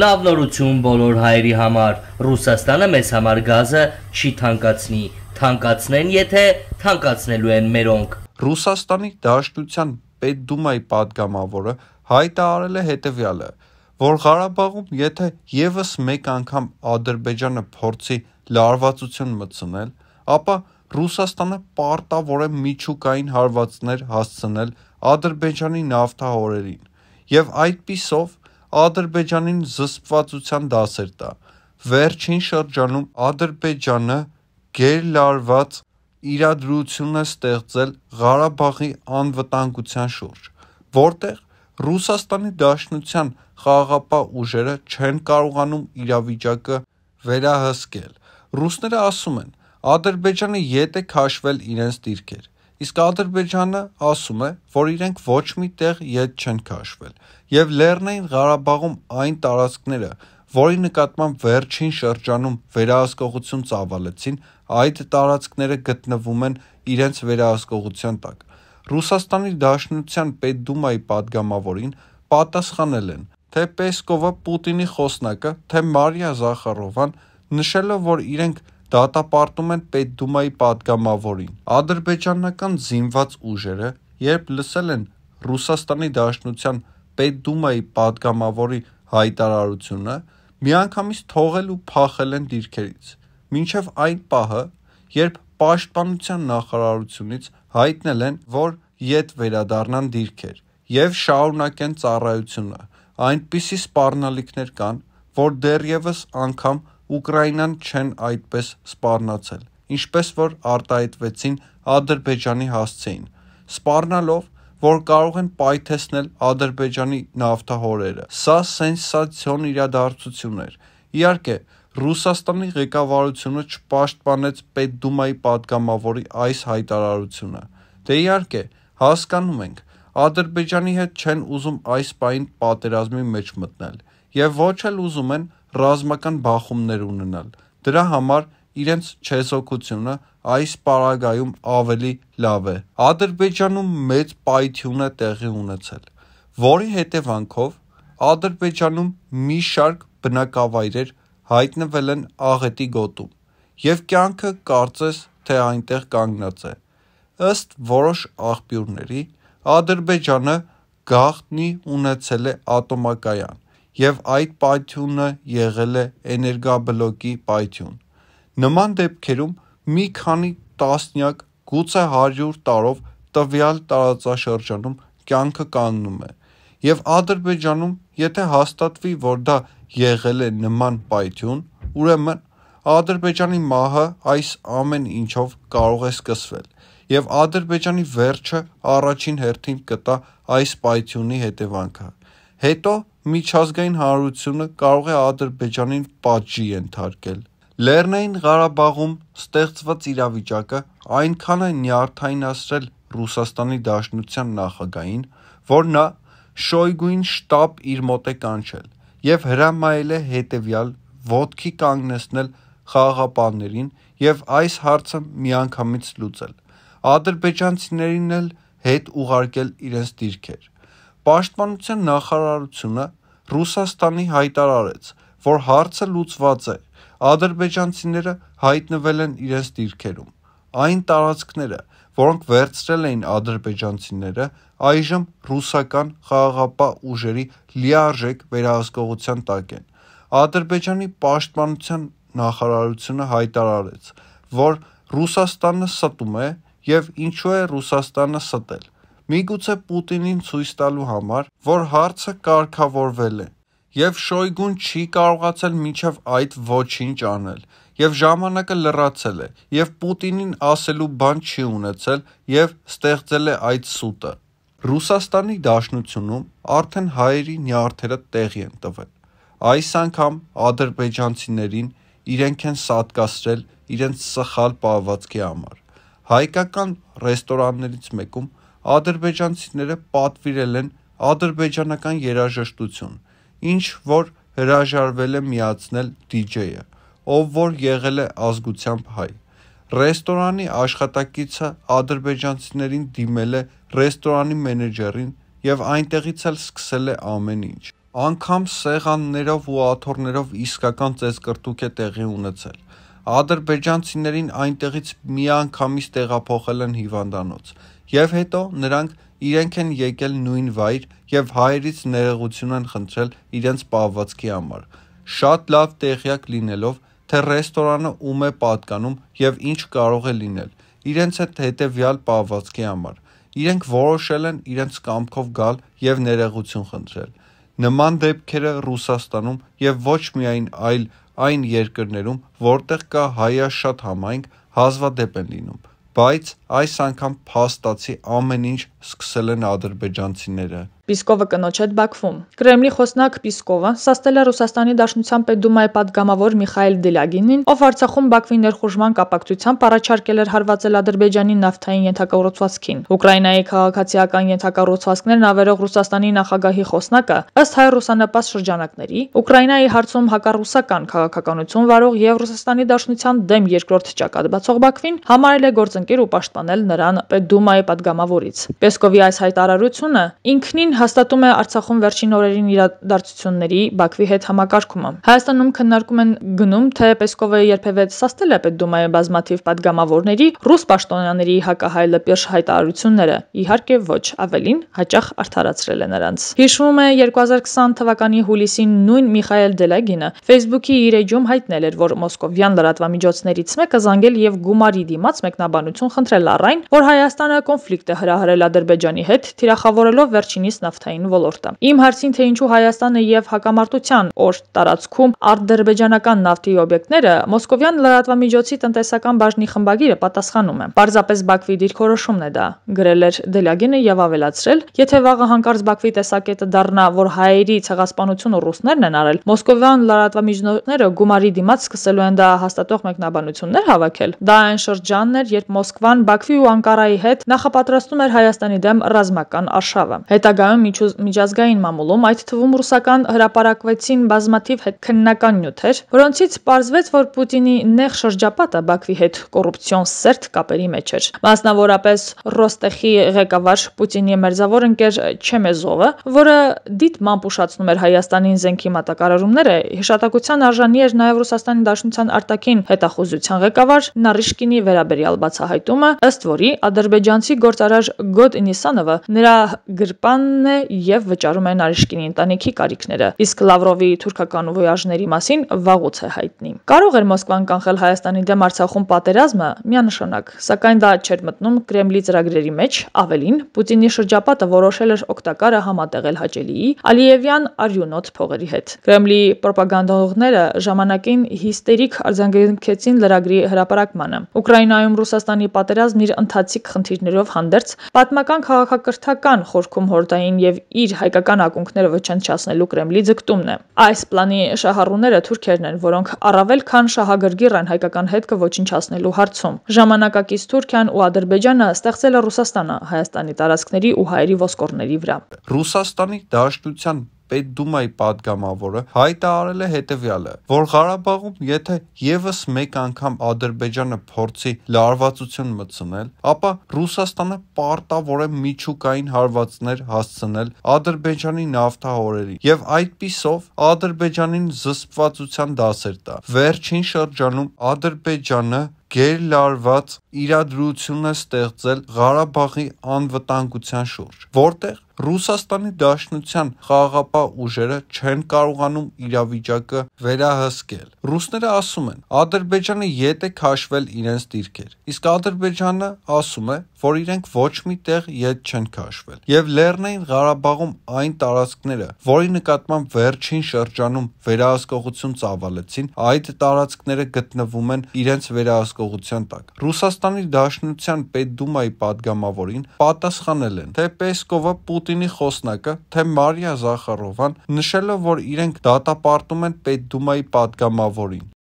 Լավ նորություն բոլոր հայերի համար։ Ռուսաստանը մեզ համար գազը չի թանկացնի։ Թանկացնեն, եթե թանկացնելու են մերոնք։ Ռուսաստանի Դաշնության Պետդումայի падգամավորը հայտարարել է հետևյալը, որ Ղարաբաղում եթե եւս մեկ անգամ Ադրբեջանը փորձի լարվածություն մտցնել, ապա Ռուսաստանը պարտավոր է միջուկային հարվածներ հասցնել Ադրբեջանի նավթահորերին։ Եվ այդպիսով Ադրբեջանին զսպվածության դասեր տա։ Վերջին շրջանում Ադրբեջանը գերլարված իրադրություն է ստեղծել Ղարաբաղի անվտանգության շուրջ, որտեղ Ռուսաստանի Դաշնության խաղաղապահ ուժերը չեն կարողանում իրավիճակը վերահսկել։ Ռուսները ասում են, Ադրբեջանը յետ է քաշվել իրենց դիրքեր։ Իսկ Ադրբեջանը ասում է, որ իրենք ոչ մի տեղ ետ չեն քաշվել եւ Լեռնային Ղարաբաղում այն տարածքները, որի նկատմամբ վերջին շրջանում վերահսկողություն ծավալեցին, այդ տարածքները գտնվում են իրենց վերահսկողության տակ։ Ռուսաստանի Դաշնության Պետդումայի падգամավորին պատասխանել են, թե Պեսկովը Պուտինի խոսնակը, թե Մարիա Զախարովան նշելով, որ իրենք դատապարտում են Պետդումայի պատգամավորին։ Ադրբեջանական զինված ուժերը, երբ լսել են Ռուսաստանի Դաշնության Պետդումայի պատգամավորի հայտարարությունը, միանգամից թողել ու փախել են դիրքերից։ Մինչև այն պահը, երբ Պաշտպանության նախարարությունից հայտնել են, որ իդ վերադառնան դիրքեր եւ շարունակեն ծառայությունը։ Այնպիսի սպառնալիքներ կան, որ դեռևս անգամ Ուկրաինան չեն այդպես սպառնացել, ինչպես որ արտահայտվեցին Ադրբեջանի հասցեին, սպառնալով, որ կարող են պայթեցնել Ադրբեջանի նավթահորերը։ Սա սենսացիոն իրադարձություն էր։ Իհարկե, Ռուսաստանի ղեկավարությունը չպաշտպանեց Պետդումայի падգամավորի այս հայտարարությունը։ Դե իհարկե, հասկանում ենք, Ադրբեջանի հետ չեն ուզում այս պահին պատերազմի մեջ մտնել եւ ոչ էլ ուզում են ռազմական բախումներ ունենալ։ Դրա համար իրենց չեզոքությունը այս պարագայում ավելի լավ է։ Ադրբեջանում մեծ պայթյուն է տեղի ունեցել, որի հետևանքով Ադրբեջանում մի շարք բնակավայրեր հայտնվել են աղետի գոտում, եւ կյանքը կարծես թե այնտեղ կանգնած է։ Ըստ որոշ աղբյուրների, Ադրբեջանը գաղտնի ունեցել է ատոմակայան, եւ այդ պայթյունը եղել է էներգաբլոկի պայթյուն։ Նման դեպքերում մի քանի տասնյակ, գուցե 100 տարով տվյալ տարածաշրջանում կյանքը կաննում է։ Եվ Ադրբեջանում, եթե հաստատվի, որ դա եղել է նման պայթյուն, ուրեմն Ադրբեջանի մահը այս ամեն ինչով կարող է սկսվել եւ Ադրբեջանի վերջը առաջին հերթին կտա այս պայթյունի հետևանքը։ Հետո միջազգային հանրությունը կարող է Ադրբեջանին պատժի ենթարկել։ Լեռնային Ղարաբաղում ստեղծված իրավիճակը այնքան է նյարդայնացրել Ռուսաստանի Դաշնության նախագահին, որ նա Շոյգուին շտապ իր մոտ է կանչել եւ հրամայել է հետեւյալ ոտքի կանգնեցնել խաղաղապաններին եւ այս հարցը միանգամից լուծել։ Ադրբեջանցիներին էլ հետ ուղարկել իրենց դիրքեր։ Պաշտպանության նախարարությունը Ռուսաստանի հայտարարեց, որ հարցը լուծված է։ Ադրբեջանցիները հայտնվել են իրենց դիրքերում։ Այն տարածքները, որոնք վերցրել էին ադրբեջանցիները, այժմ ռուսական խաղաղապահ ուժերի լիարժեք վերահսկողության տակ են։ Ադրբեջանի պաշտպանության նախարարությունը հայտարարեց, որ Ռուսաստանը ստում է եւ ինչու է Ռուսաստանը ստել միգուցե Պուտինին ցույց տալու համար, որ հարցը կարգավորվել է, եւ Շոյգուն չի կարողացել մինչեւ այդ ոչինչ անել, եւ ժամանակը լրացել է, եւ Պուտինին ասելու բան չի ունեցել եւ ստեղծել է այդ սուտը։ Ռուսաստանի Դաշնությունում արդեն հայերի նյարդերը տեղի են տվել։ Այս անգամ ադրբեջանցիներին իրենք են սատկացրել իրենց սխալ պահվածքի համար։ Հայկական ռեստորաններից մեկում ադրբեջանցիները պատվիրել են ադրբեջանական երաժշտություն, ինչ որ հրաժարվել է միացնել դիջեյը, ով որ եղել է ազգությամբ հայ։ Ռեստորանի աշխատակիցը ադրբեջանցիներին դիմել է ռեստորանի մենեջերին եւ այնտեղից էլ սկսել է ամեն ինչ։ Անկամ սեղաններով ու աթոռներով իսկական ծեսկրտուկ է տեղի ունեցել ադրբեջանցիներին այնտեղից միանգամից տեղափոխել են հիվանդանոց եւ հետո նրանք իրենք են եկել նույն վայր եւ հայերից ներողություն են խնդրել իրենց պահվածքի համար շատ լավ տեղյակ լինելով թե ռեստորանը ում է պատկանում եւ ինչ կարող է լինել իրենց հետ հետեւյալ պահվածքի համար իրենք որոշել են իրենց կամքով գալ եւ ներողություն խնդրել նման դեպքերը ռուսաստանում եւ ոչ միայն այլ այն երկրներում, որտեղ կա հայաշատ համայնք, հազվադեպ են լինում, բայց այս անգամ փաստացի ամեն ինչ սկսել են ադրբեջանցիները։ Պիսկովը կնոջ հետ Բաքվում։ Կրեմլի խոսնակ Պիսկովը սաստել է Ռուսաստանի Դաշնության Պետդումայի падգամավոր Միխայել Դելագինին, ով Արցախում Բաքվի ներխուժման կապակցությամբ առաջարկել էր հարվածել Ադրբեջանի նավթային ենթակառուցվածքին։ Ուկրաինայի քաղաքացիական ենթակառուցվածքներն ավերող Ռուսաստանի նախագահի խոսնակը ըստ հայ-ռուսանպաստ շրջանակների, Ուկրաինայի հարցում հակառուսական քաղաքականություն վարող եւ Ռուսաստանի Դաշնության դեմ երկրորդ ճակատ բացող Բաքվին համարել է գործընկեր ու պաշտպանել նրան Պետդումայի падգամավորից։ Պեսկովի այս հայտարարությունը ինքնին հաստատում է Արցախում վերջին օրերին իրադարձությունների Բաքվի հետ համակարգումը։ Հայաստանում քննարկում են գնում, թե Պեսկովը երբևէ սաստել է Պետդումայի բազմաթիվ падգամավորների ռուս պաշտոնյաների հակահայ լպիրշ հայտարարությունները։ Իհարկե ոչ, ավելին հաճախ արդարացրել է նրանց։ Հիշվում է 2020 թվականի հուլիսին նույն Միխայել Դելագինը Facebook-ի իր էջում հայտնել էր, որ մոսկովյան լրատվամիջոցներից մեկը զանգել եւ գումարի դիմաց մեկնաբանություն խնդրել առայն, որ Հայաստանը կոնֆլիկտ է հրահրել Ադրբեջանի հետ, թիրախավորելով վերջինիս նավթային ոլորտը։ Իմ հարցին, թե ինչու Հայաստանը եւ հակամարտության օր տարածքում ադրբեջանական նավթի օբյեկտները Մոսկովյան լրատվամիջոցի տնտեսական բաժնի խմբագիրը պատասխանում է։ Պարզապես Բաքվի դիրքորոշումն է դա, գրել էր Դելագինը եւ ավելացրել, եթե վաղը հանկարծ Բաքվի տեսակետը դառնա, որ հայերի ցեղասպանությունը ռուսներն են արել, մոսկովյան լրատվամիջոցները գումարի դիմաց սկսելու են դա հաստատող մեկնաբանություններ հավաքել։ Դա այն շրջանն էր, երբ Մոսկվան Բաքվի ու Անկարայի հետ նախապատրաստում էր Հայաստանի Ռուսաստանի դեմ ռազմական արշավը։ Հետագայում միջազգային մամուլում այդ թվում ռուսական հրապարակվեցին բազմաթիվ քննական նյութեր, որոնցից պարզվեց, որ Պուտինի նեղ շրջապատը Բաքվի հետ կոռուպցիոն սերտ կապերի մեջ էր։ Մասնավորապես Ռոստեխի ղեկավար Պուտինի մերձավոր ընկեր Չեմեզովը, որը դիտմամբ ուշացնում էր Հայաստանին զենքի մատակարարումները, հիշատակության արժանի էր նաև Ռուսաստանի Դաշնության արտաքին հետախուզության ղեկավար Նարիշկինի վերաբերյալ բացահայտումը, ըստ որի ադրբեջանցի գործարար Գոդ Ինիսանովը նրա գրպանն է եւ վճարում է Նարեշկինի ընտանիքի կարիքները։ Իսկ Լավրովի թուրքական վոյաժների մասին վաղուց է հայտնի։ Կարող էր Մոսկվան կանխել Հայաստանի դեմ Արցախում պատերազմը միանշանակ, սակայն դա չէր մտնում Կրեմլի ծրագրերի մեջ, ավելին Պուտինի շրջապատը որոշել էր օկտակարը համատեղել հաճելիի Ալիևյան արյունոտ փողերի հետ։ Կրեմլի ռոպագանդաողները ժամանակին հիստերիկ արձագանքեցին լրագրի հրապարակմանը։ Ուկրաինայում Ռուսաստանի պատերազմն իր ընթացիկ խնդիրներով հանդերձ պատմական հայկական քաղաքակրթական խորքում հորդային եւ իր հայկական ակունքները վճնչացնելու Կրեմլի ձգտումն է։ Այս պլանի շահառուները թուրքերն են, որոնք առավել քան շահագրգիռ են հայկական հետքը ոչնչացնելու հարցում։ Ժամանակակից Թուրքիան ու Ադրբեջանը ստեղծել է Ռուսաստանը Հայաստանի տարածքների ու հայերի ոսկորների վրա։ Ռուսաստանի Դաշնության Պետդումայի պատգամավորը հայտարարել է հետևյալը, որ Ղարաբաղում եթե եւս մեկ անգամ Ադրբեջանը փորձի լարվածություն մտցնել, ապա Ռուսաստանը պարտավոր է միջուկային հարվածներ հասցնել Ադրբեջանի նավթահորերին եւ այդպիսով Ադրբեջանին զսպվածության դասեր տա։ Վերջին շրջանում Ադրբեջանը գերլարված իրադրություն է ստեղծել Ղարաբաղի անվտանգության շուրջ, որտեղ Ռուսաստանի Դաշնության խաղաղապահ ուժերը չեն կարողանում իրավիճակը վերահսկել։ Ռուսները ասում են, Ադրբեջանը ետ է քաշվել իրենց դիրքեր։ Իսկ Ադրբեջանը ասում է, որ իրենք ոչ մի տեղ ետ չեն քաշվել։ Եվ Լեռնային Ղարաբաղում այն տարածքները, որի նկատմամբ վերջին շրջանում վերահսկողություն ծավալեցին, այդ տարածքները գտնվում են իրենց վերահսկողության տակ։ Ռուսաստանի Դաշնության Պետդումայի падգամավորին պատասխանել են, թե Պեսկովը Պուտին Պուտինի խոսնակը, թե Մարիա Զախարովան, նշելով, որ իրենք դատապարտում են Պետդումայի պատգամավորին։